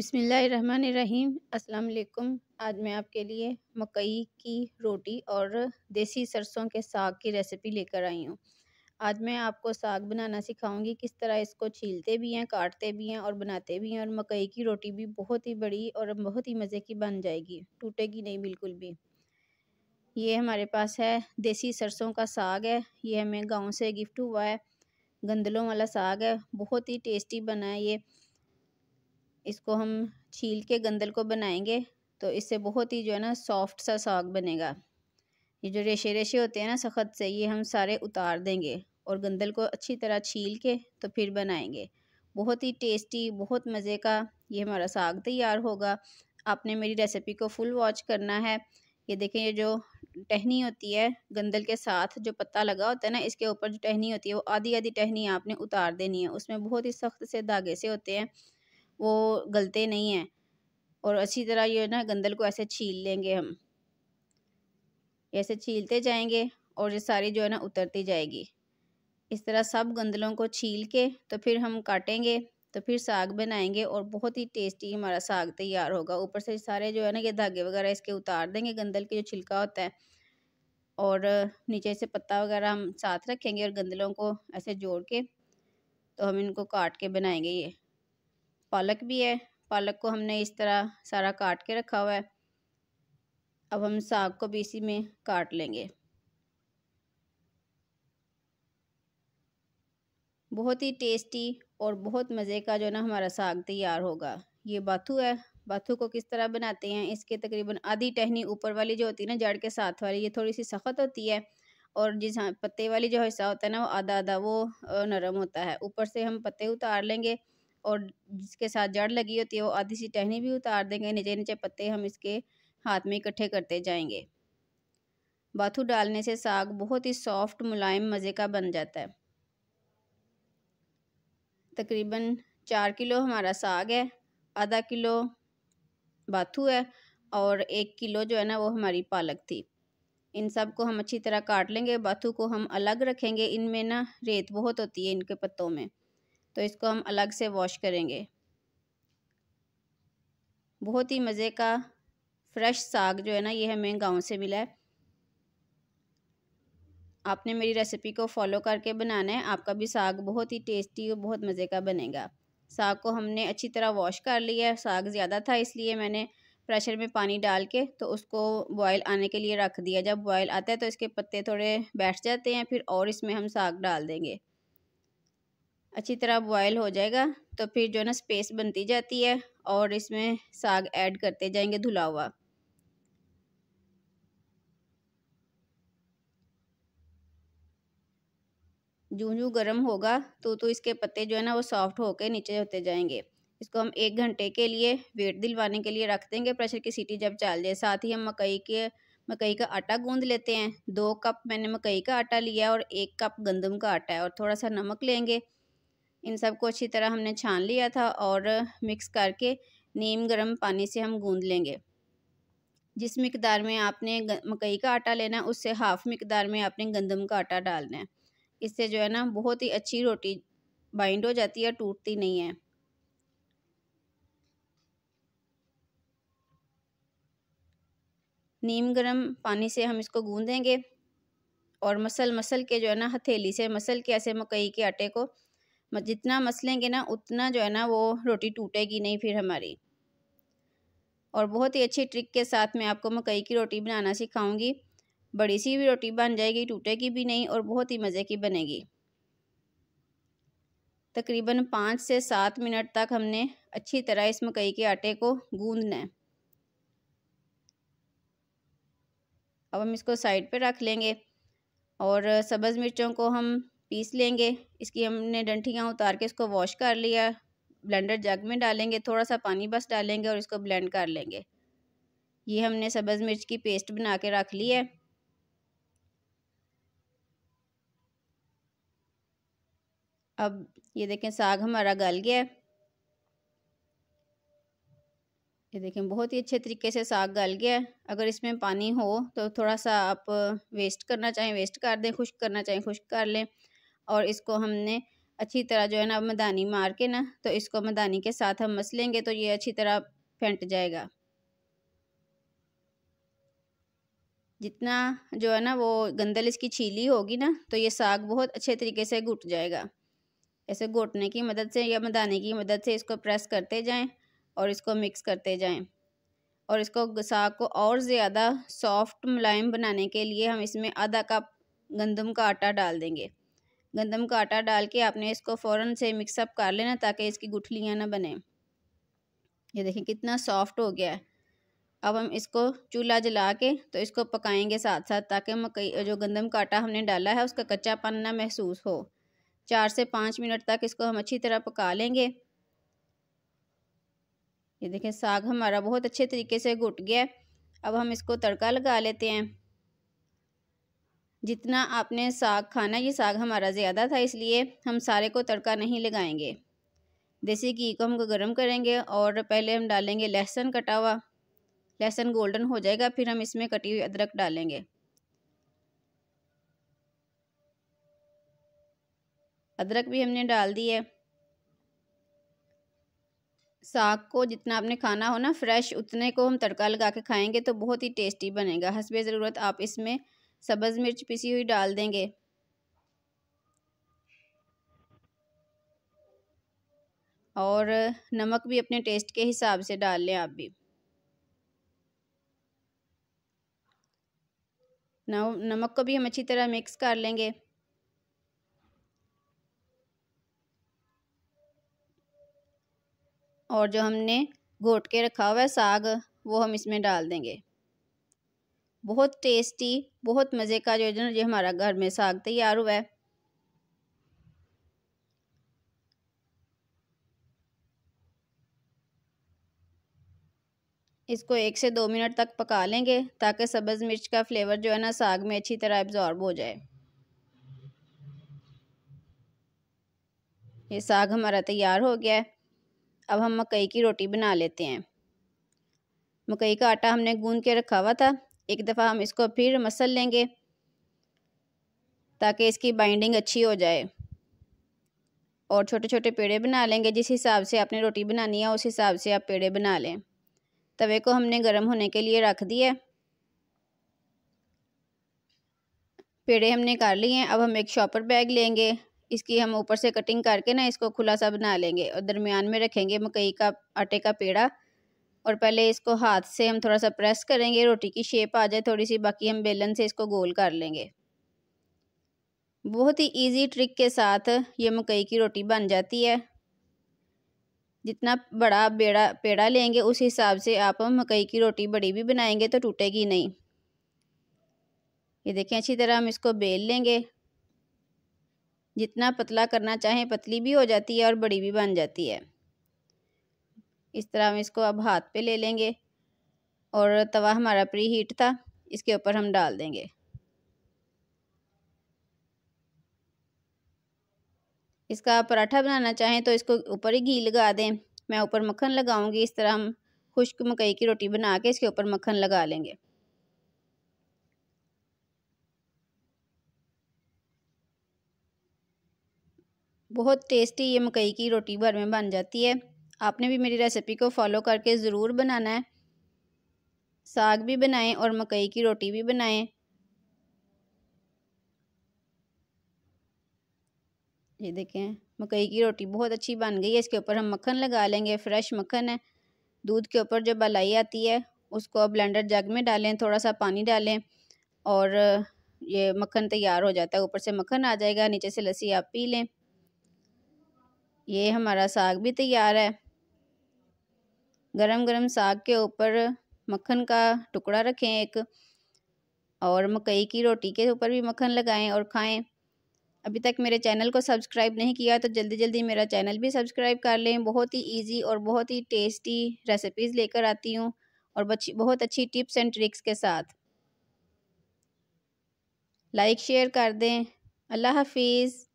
अस्सलाम वालेकुम आज मैं आपके लिए मकई की रोटी और देसी सरसों के साग की रेसिपी लेकर आई हूँ आज मैं आपको साग बनाना सिखाऊंगी किस तरह इसको छीलते भी हैं काटते भी हैं और बनाते भी हैं और मकई की रोटी भी बहुत ही बड़ी और बहुत ही मज़े की बन जाएगी टूटेगी नहीं बिल्कुल भी ये हमारे पास है देसी सरसों का साग है ये हमें गाँव से गिफ्ट हुआ है गंदलों वाला साग है बहुत ही टेस्टी बना है ये इसको हम छील के गंदल को बनाएंगे तो इससे बहुत ही जो है ना सॉफ्ट सा साग बनेगा ये जो रेशे रेशे होते हैं ना सख्त से ये हम सारे उतार देंगे और गंदल को अच्छी तरह छील के तो फिर बनाएंगे बहुत ही टेस्टी बहुत मज़े का ये हमारा साग तैयार होगा आपने मेरी रेसिपी को फुल वॉच करना है ये देखें ये जो टहनी होती है गंदल के साथ जो पत्ता लगा होता है ना इसके ऊपर जो टहनी होती है वो आधी आधी टहनी आपने उतार देनी है उसमें बहुत ही सख्त से धागे से होते हैं वो गलते नहीं हैं और अच्छी तरह ये ना गंदल को ऐसे छील लेंगे हम ऐसे छीलते जाएंगे और ये सारी जो है ना उतरती जाएगी इस तरह सब गंदलों को छील के तो फिर हम काटेंगे तो फिर साग बनाएंगे और बहुत ही टेस्टी हमारा साग तैयार होगा ऊपर से सारे जो है ना ये धागे वगैरह इसके उतार देंगे गंदल के जो छिलका होता है और नीचे से पत्ता वगैरह हम साथ रखेंगे और गंदलों को ऐसे जोड़ के तो हम इनको काट के बनाएंगे ये पालक भी है पालक को हमने इस तरह सारा काट के रखा हुआ है अब हम साग को भी इसी में काट लेंगे बहुत ही टेस्टी और बहुत मज़े का जो ना हमारा साग तैयार होगा ये बाथू है बाथू को किस तरह बनाते हैं इसके तकरीबन आधी टहनी ऊपर वाली जो होती है ना जड़ के साथ वाली ये थोड़ी सी सख्त होती है और जिस हाँ, पत्ते वाली जो हिस्सा होता है ना वो आधा आधा वो नरम होता है ऊपर से हम पत्ते उतार लेंगे और जिसके साथ जड़ लगी होती है वो आधी सी टहनी भी उतार देंगे नीचे नीचे पत्ते हम इसके हाथ में इकट्ठे करते जाएंगे बाथू डालने से साग बहुत ही सॉफ्ट मुलायम मज़े का बन जाता है तकरीबन चार किलो हमारा साग है आधा किलो बाथू है और एक किलो जो है ना वो हमारी पालक थी इन सब को हम अच्छी तरह काट लेंगे बाथू को हम अलग रखेंगे इनमें ना रेत बहुत होती है इनके पत्तों में तो इसको हम अलग से वॉश करेंगे बहुत ही मज़े का फ्रेश साग जो है ना ये हमें गांव से मिला है आपने मेरी रेसिपी को फॉलो करके बनाना है आपका भी साग बहुत ही टेस्टी और बहुत मज़े का बनेगा साग को हमने अच्छी तरह वॉश कर लिया है साग ज़्यादा था इसलिए मैंने प्रेशर में पानी डाल के तो उसको बॉयल आने के लिए रख दिया जब बॉयल आता है तो इसके पत्ते थोड़े बैठ जाते हैं फिर और इसमें हम साग डाल देंगे अच्छी तरह बॉयल हो जाएगा तो फिर जो है ना स्पेस बनती जाती है और इसमें साग ऐड करते जाएंगे धुला हुआ जूं जूं गर्म होगा तो तो इसके पत्ते जो है ना वो सॉफ्ट होकर नीचे होते जाएंगे इसको हम एक घंटे के लिए वेट दिलवाने के लिए रख देंगे प्रेशर की सीटी जब चाल जाए साथ ही हम मकई के मकई का आटा गूंद लेते हैं दो कप मैंने मकई का आटा लिया और एक कप गंदम का आटा है और थोड़ा सा नमक लेंगे इन सबको अच्छी तरह हमने छान लिया था और मिक्स करके नीम गर्म पानी से हम गूंद लेंगे जिस मकदार में आपने मकई का आटा लेना है उससे हाफ मकदार में आपने गंदम का आटा डालना है इससे जो है ना बहुत ही अच्छी रोटी बाइंड हो जाती है टूटती नहीं है नीम गर्म पानी से हम इसको गूंदेंगे और मसल मसल के जो है ना हथेली से मसल के ऐसे मकई के आटे को जितना मसलेंगे ना उतना जो है ना वो रोटी टूटेगी नहीं फिर हमारी और बहुत ही अच्छी ट्रिक के साथ मैं आपको मकई की रोटी बनाना सिखाऊंगी बड़ी सी भी रोटी बन जाएगी टूटेगी भी नहीं और बहुत ही मज़े की बनेगी तकरीबन पाँच से सात मिनट तक हमने अच्छी तरह इस मकई के आटे को गूंदना है अब हम इसको साइड पर रख लेंगे और सब्ज़ मिर्चों को हम पीस लेंगे इसकी हमने डंठियाँ उतार के इसको वॉश कर लिया ब्लेंडर जग में डालेंगे थोड़ा सा पानी बस डालेंगे और इसको ब्लेंड कर लेंगे ये हमने सब्ज़ मिर्च की पेस्ट बना के रख ली है अब ये देखें साग हमारा गल गया ये देखें बहुत ही अच्छे तरीके से साग गल गया अगर इसमें पानी हो तो थोड़ा सा आप वेस्ट करना चाहें वेस्ट कर दें खुश्क करना चाहें खुश्क कर लें और इसको हमने अच्छी तरह जो है ना मदानी मार के ना तो इसको मदानी के साथ हम मस लेंगे तो ये अच्छी तरह फेंट जाएगा जितना जो है ना वो गंदल इसकी छीली होगी ना तो ये साग बहुत अच्छे तरीके से घुट जाएगा ऐसे घोटने की मदद से या मदाने की मदद से इसको प्रेस करते जाएं और इसको मिक्स करते जाएं और इसको साग को और ज़्यादा सॉफ्ट मुलायम बनाने के लिए हम इसमें आधा कप गंदम का आटा डाल देंगे गंदम का आटा डाल के आपने इसको फ़ौरन से मिक्सअप कर लेना ताकि इसकी गुठलियाँ ना बने ये देखें कितना सॉफ्ट हो गया है अब हम इसको चूल्हा जला के तो इसको पकाएंगे साथ साथ ताकि मकई जो गंदम का आटा हमने डाला है उसका कच्चापन ना महसूस हो चार से पाँच मिनट तक इसको हम अच्छी तरह पका लेंगे ये देखें साग हमारा बहुत अच्छे तरीके से घुट गया अब हम इसको तड़का लगा लेते हैं जितना आपने साग खाना ये साग हमारा ज़्यादा था इसलिए हम सारे को तड़का नहीं लगाएंगे देसी घी को हम गर्म करेंगे और पहले हम डालेंगे लहसुन कटा हुआ लहसुन गोल्डन हो जाएगा फिर हम इसमें कटी हुई अदरक डालेंगे अदरक भी हमने डाल दी है साग को जितना आपने खाना हो ना फ्रेश उतने को हम तड़का लगा के खाएंगे तो बहुत ही टेस्टी बनेगा हंसबे ज़रूरत आप इसमें सब्ज़ मिर्च पिसी हुई डाल देंगे और नमक भी अपने टेस्ट के हिसाब से डाल लें आप भी नमक को भी हम अच्छी तरह मिक्स कर लेंगे और जो हमने घोट के रखा हुआ है साग वो हम इसमें डाल देंगे बहुत टेस्टी बहुत मज़े का जो है जो हमारा घर में साग तैयार हुआ है इसको एक से दो मिनट तक पका लेंगे ताकि सब्ज़ मिर्च का फ्लेवर जो है ना साग में अच्छी तरह एब्ज़ॉर्ब हो जाए ये साग हमारा तैयार हो गया है अब हम मकई की रोटी बना लेते हैं मकई का आटा हमने गूंद के रखा हुआ था एक दफ़ा हम इसको फिर मसल लेंगे ताकि इसकी बाइंडिंग अच्छी हो जाए और छोटे छोटे पेड़े बना लेंगे जिस हिसाब से आपने रोटी बनानी है उस हिसाब से आप पेड़े बना लें तवे को हमने गर्म होने के लिए रख दिया पेड़े हमने कर लिए हैं अब हम एक शॉपर बैग लेंगे इसकी हम ऊपर से कटिंग करके ना इसको खुला सा बना लेंगे और दरमियान में रखेंगे मकई का आटे का पेड़ा और पहले इसको हाथ से हम थोड़ा सा प्रेस करेंगे रोटी की शेप आ जाए थोड़ी सी बाकी हम बेलन से इसको गोल कर लेंगे बहुत ही इजी ट्रिक के साथ ये मकई की रोटी बन जाती है जितना बड़ा बेड़ा पेड़ा लेंगे उस हिसाब से आप मकई की रोटी बड़ी भी बनाएंगे तो टूटेगी नहीं ये देखें अच्छी तरह हम इसको बेल लेंगे जितना पतला करना चाहें पतली भी हो जाती है और बड़ी भी बन जाती है इस तरह हम इसको अब हाथ पे ले लेंगे और तवा हमारा प्री हीट था इसके ऊपर हम डाल देंगे इसका पराठा बनाना चाहें तो इसको ऊपर ही घी लगा दें मैं ऊपर मक्खन लगाऊंगी इस तरह हम खुश्क मकई की रोटी बना के इसके ऊपर मक्खन लगा लेंगे बहुत टेस्टी ये मकई की रोटी घर में बन जाती है आपने भी मेरी रेसिपी को फॉलो करके ज़रूर बनाना है साग भी बनाएं और मकई की रोटी भी बनाएं ये देखें मकई की रोटी बहुत अच्छी बन गई है इसके ऊपर हम मक्खन लगा लेंगे फ्रेश मक्खन है दूध के ऊपर जो बलाई आती है उसको ब्लेंडर जग में डालें थोड़ा सा पानी डालें और ये मक्खन तैयार हो जाता है ऊपर से मक्खन आ जाएगा नीचे से लस्सी आप पी लें ये हमारा साग भी तैयार है गरम गरम साग के ऊपर मक्खन का टुकड़ा रखें एक और मकई की रोटी के ऊपर भी मक्खन लगाएं और खाएं अभी तक मेरे चैनल को सब्सक्राइब नहीं किया तो जल्दी जल्दी मेरा चैनल भी सब्सक्राइब कर लें बहुत ही इजी और बहुत ही टेस्टी रेसिपीज़ लेकर आती हूँ और बहुत अच्छी टिप्स एंड ट्रिक्स के साथ लाइक शेयर कर दें अल्लाह हाफिज़